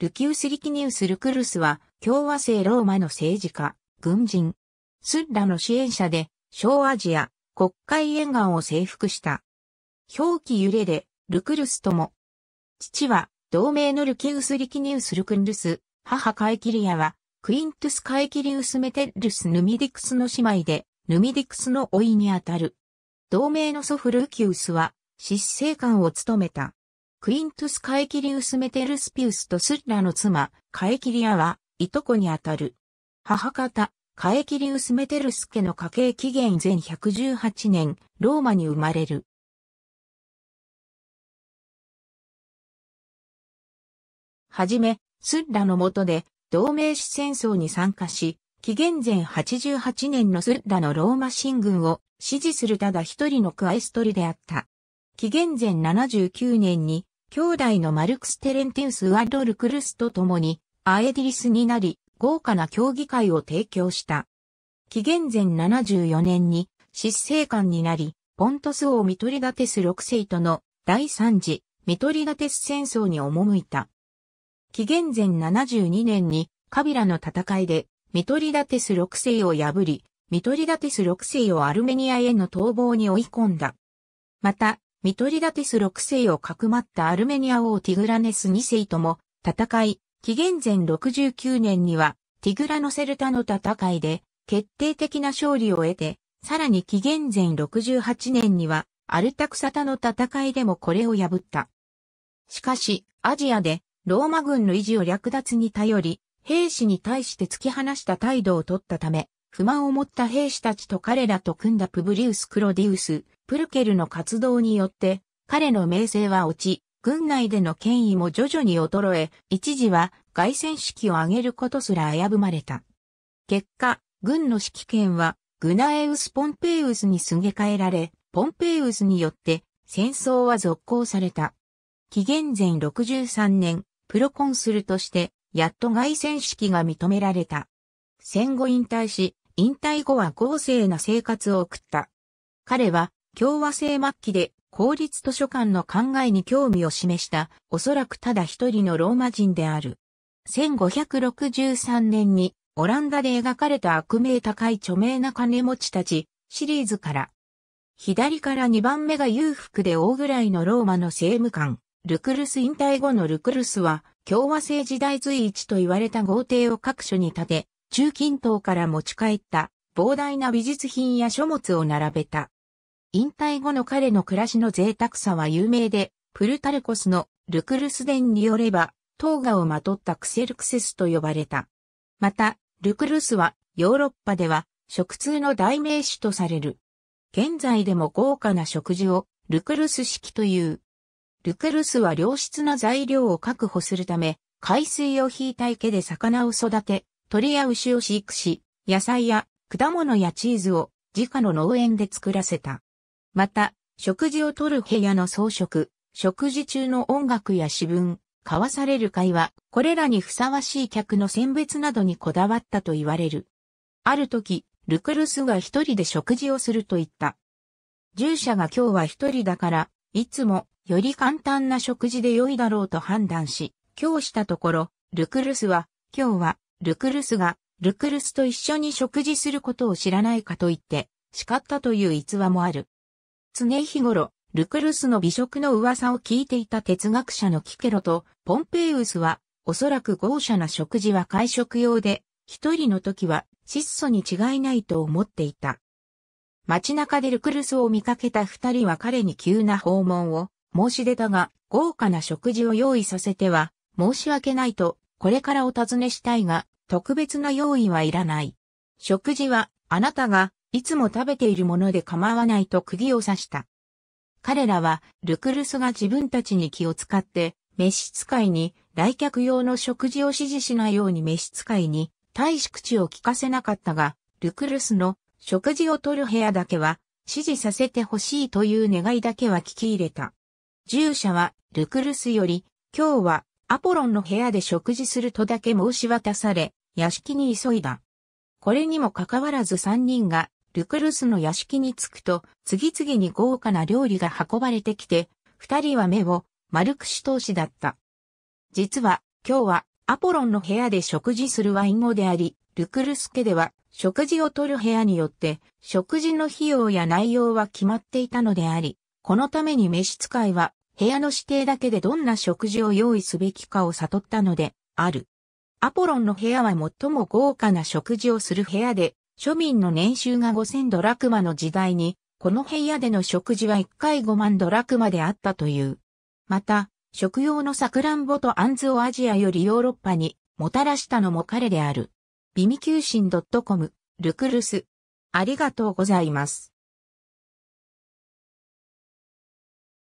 ルキウス・リキニウス・ルクルスは、共和制ローマの政治家、軍人、スッラの支援者で、小アジア、国会沿岸を征服した。表記揺れで、ルクルスとも。父は、同盟のルキウス・リキニウス・ルクルス、母カエキリアは、クイントゥス・カエキリウス・メテルス・ヌミディクスの姉妹で、ヌミディクスのいにあたる。同盟の祖父ルキウスは、執政官を務めた。クイントス・カエキリウス・メテルスピウスとスッラの妻、カエキリアは、いとこにあたる。母方、カエキリウス・メテルス家の家系紀元前118年、ローマに生まれる。はじめ、スッラの下で、同盟史戦争に参加し、紀元前88年のスッラのローマ進軍を支持するただ一人のクアエストリであった。紀元前79年に兄弟のマルクス・テレンティウス・ワッドル・クルスと共に、アエディリスになり、豪華な競技会を提供した。紀元前74年に、執政官になり、ポントス王ミトリダテス6世との第3次ミトリダテス戦争に赴いた。紀元前72年にカビラの戦いでミトリダテス6世を破り、ミトリダテス6世をアルメニアへの逃亡に追い込んだ。また、ミトリダティス6世をかくまったアルメニア王ティグラネス2世とも戦い、紀元前69年にはティグラノセルタの戦いで決定的な勝利を得て、さらに紀元前68年にはアルタクサタの戦いでもこれを破った。しかし、アジアでローマ軍の維持を略奪に頼り、兵士に対して突き放した態度を取ったため、不満を持った兵士たちと彼らと組んだプブリウス・クロディウス、プルケルの活動によって、彼の名声は落ち、軍内での権威も徐々に衰え、一時は外戦式を挙げることすら危ぶまれた。結果、軍の指揮権はグナエウス・ポンペイウスにすげ替えられ、ポンペイウスによって戦争は続行された。紀元前63年、プロコンスルとして、やっと外戦式が認められた。戦後引退し、引退後は豪勢な生活を送った。彼は共和制末期で公立図書館の考えに興味を示した、おそらくただ一人のローマ人である。1563年にオランダで描かれた悪名高い著名な金持ちたちシリーズから、左から2番目が裕福で大ぐらいのローマの政務官、ルクルス引退後のルクルスは、共和制時代随一と言われた豪邸を各所に建て、中近東から持ち帰った膨大な美術品や書物を並べた。引退後の彼の暮らしの贅沢さは有名で、プルタルコスのルクルス伝によれば、唐ーをまとったクセルクセスと呼ばれた。また、ルクルスはヨーロッパでは食通の代名詞とされる。現在でも豪華な食事をルクルス式という。ルクルスは良質な材料を確保するため、海水を引いた池で魚を育て、鳥や牛を飼育し、野菜や果物やチーズを自家の農園で作らせた。また、食事をとる部屋の装飾、食事中の音楽や詩文、交わされる会話、これらにふさわしい客の選別などにこだわったと言われる。ある時、ルクルスが一人で食事をすると言った。従者が今日は一人だから、いつもより簡単な食事で良いだろうと判断し、今日したところ、ルクルスは、今日はルクルスが、ルクルスと一緒に食事することを知らないかと言って、叱ったという逸話もある。常日頃、ルクルスの美食の噂を聞いていた哲学者のキケロとポンペイウスは、おそらく豪奢な食事は会食用で、一人の時は質素に違いないと思っていた。街中でルクルスを見かけた二人は彼に急な訪問を申し出たが、豪華な食事を用意させては申し訳ないと、これからお尋ねしたいが、特別な用意はいらない。食事は、あなたが、いつも食べているもので構わないと釘を刺した。彼らは、ルクルスが自分たちに気を使って、召使いに、来客用の食事を指示しないように召使いに、大し口を聞かせなかったが、ルクルスの食事を取る部屋だけは、指示させてほしいという願いだけは聞き入れた。従者は、ルクルスより、今日はアポロンの部屋で食事するとだけ申し渡され、屋敷に急いだ。これにもかかわらず三人が、ルクルスの屋敷に着くと、次々に豪華な料理が運ばれてきて、二人は目を丸くし通しだった。実は、今日は、アポロンの部屋で食事するワイン語であり、ルクルス家では、食事をとる部屋によって、食事の費用や内容は決まっていたのであり、このために召使いは、部屋の指定だけでどんな食事を用意すべきかを悟ったので、ある。アポロンの部屋は最も豪華な食事をする部屋で、庶民の年収が5000ドラクマの時代に、この部屋での食事は1回5万ドラクマであったという。また、食用のサクランボとアンズをアジアよりヨーロッパにもたらしたのも彼である。ビミキューシン .com、ルクルス。ありがとうございます。